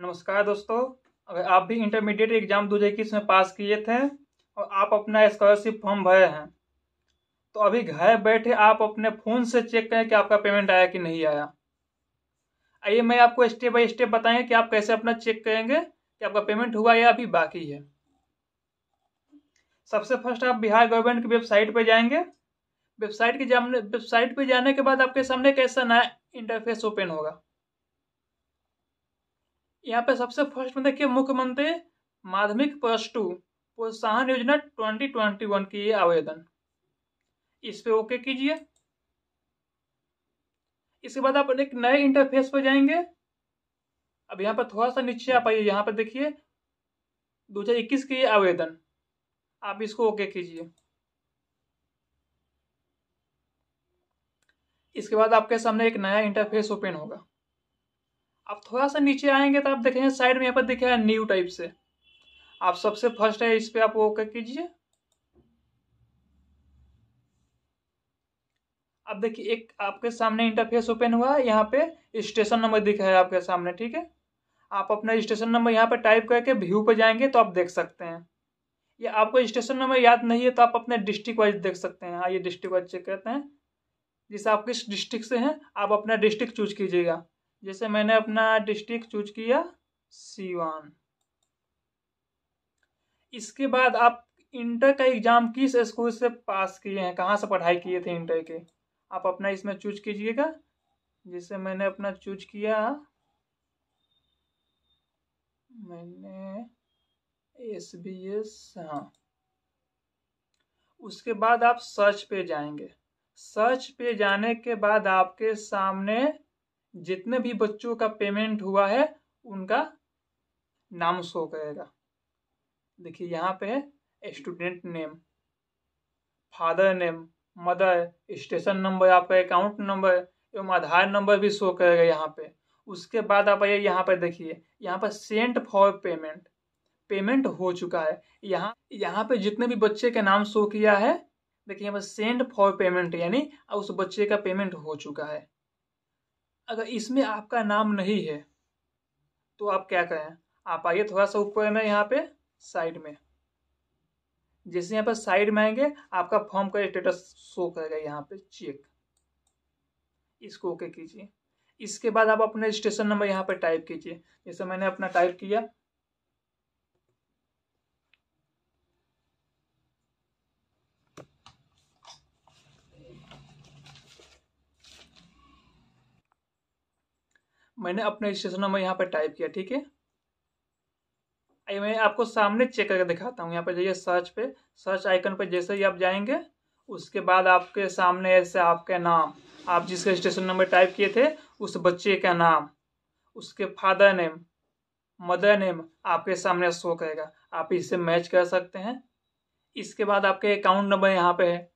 नमस्कार दोस्तों अगर आप भी इंटरमीडिएट एग्जाम दो हज़ार इक्कीस में पास किए थे और आप अपना स्कॉलरशिप फॉर्म भरे हैं तो अभी घर बैठे आप अपने फ़ोन से चेक करें कि आपका पेमेंट आया कि नहीं आया आइए मैं आपको स्टेप बाय स्टेप बताएं कि आप कैसे अपना चेक करेंगे कि आपका पेमेंट हुआ या अभी बाकी है सबसे फर्स्ट आप बिहार गवर्नमेंट की वेबसाइट पर जाएंगे वेबसाइट के जाने वेबसाइट पर जाने के बाद आपके सामने कैसा नया इंटरफेस ओपन होगा यहाँ पे सबसे फर्स्ट में देखिए मुख्यमंत्री माध्यमिक प्लस टू प्रोत्साहन योजना ट्वेंटी ट्वेंटी वन की आवेदन इस पे ओके कीजिए इसके बाद आप एक नए इंटरफेस पर जाएंगे अब यहाँ पर थोड़ा सा नीचे आप आइए यहाँ पर देखिए दो हजार इक्कीस के आवेदन आप इसको ओके कीजिए इसके बाद आपके सामने एक नया इंटरफेस ओपन होगा आप थोड़ा सा नीचे आएंगे तो आप देखेंगे साइड में यहाँ पर है न्यू टाइप से आप सबसे फर्स्ट है इस पर आप ओके कीजिए अब देखिए एक आपके सामने इंटरफेस ओपन हुआ है यहाँ पे स्टेशन नंबर दिखा है आपके सामने ठीक है आप अपना स्टेशन नंबर यहाँ पे टाइप करके व्यू पे जाएंगे तो आप देख सकते हैं या आपको स्टेशन नंबर याद नहीं है तो आप अपने डिस्ट्रिक्ट वाइज देख सकते हैं हाँ ये डिस्ट्रिक्ट वाइज चेक करते हैं जिसे आप किस डिस्ट्रिक्ट से हैं आप अपना डिस्ट्रिक्ट चूज कीजिएगा जैसे मैंने अपना डिस्ट्रिक्ट चूज किया सीवान इसके बाद आप इंटर का एग्जाम किस स्कूल से पास किए हैं कहाँ से पढ़ाई किए थे इंटर के आप अपना इसमें चूज कीजिएगा जैसे मैंने अपना चूज किया मैंने एस बी एस हाँ उसके बाद आप सर्च पे जाएंगे सर्च पे जाने के बाद आपके सामने जितने भी बच्चों का पेमेंट हुआ है उनका नाम शो करेगा देखिए यहाँ पे है student name father name mother station number आपका अकाउंट नंबर एवं आधार नंबर भी शो करेगा यहाँ पे उसके बाद आप आइए यहाँ पर देखिए यहाँ पर सेंट फॉर पेमेंट पेमेंट हो चुका है यहाँ यहाँ पे जितने भी बच्चे का नाम शो किया है देखिए यहाँ पर सेंट फॉर पेमेंट यानी उस बच्चे का पेमेंट हो चुका है अगर इसमें आपका नाम नहीं है तो आप क्या करें आप आइए थोड़ा सा ऊपर में यहाँ पे साइड में जैसे यहाँ पर साइड में आएंगे आपका फॉर्म का स्टेटस शो करेगा यहाँ पे चेक इसको ओके कीजिए इसके बाद आप अपने स्टेशन नंबर यहाँ पर टाइप कीजिए जैसे मैंने अपना टाइप किया मैंने अपने रजिस्ट्रेशन नंबर यहाँ पर टाइप किया ठीक है मैं आपको सामने चेक करके दिखाता हूँ यहाँ पर जाइए सर्च पे सर्च आइकन पर जैसे ही आप जाएंगे उसके बाद आपके सामने ऐसे आपके नाम आप जिस रजिस्ट्रेशन नंबर टाइप किए थे उस बच्चे का नाम उसके फादर नेम मदर नेम आपके सामने शो करेगा आप इसे मैच कर सकते हैं इसके बाद आपके अकाउंट नंबर यहाँ पे है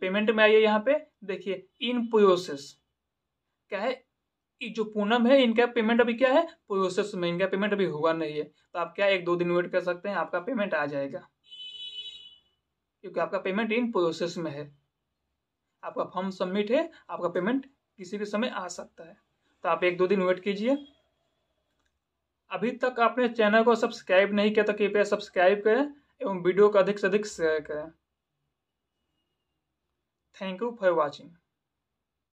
पेमेंट में आइए यहाँ पे देखिए इन प्रोसेस क्या है जो पूनम है इनका पेमेंट अभी क्या है प्रोसेस में इनका पेमेंट अभी हुआ नहीं है तो आप क्या एक दो दिन वेट कर सकते हैं आपका पेमेंट आ जाएगा क्योंकि आपका पेमेंट इन प्रोसेस में है आपका फॉर्म सबमिट है आपका पेमेंट किसी भी समय आ सकता है तो आप एक दो दिन वेट कीजिए अभी तक आपने चैनल को सब्सक्राइब नहीं किया तो कृपया सब्सक्राइब करें एवं वीडियो को अधिक से अधिक शेयर करें थैंक यू फॉर वॉचिंग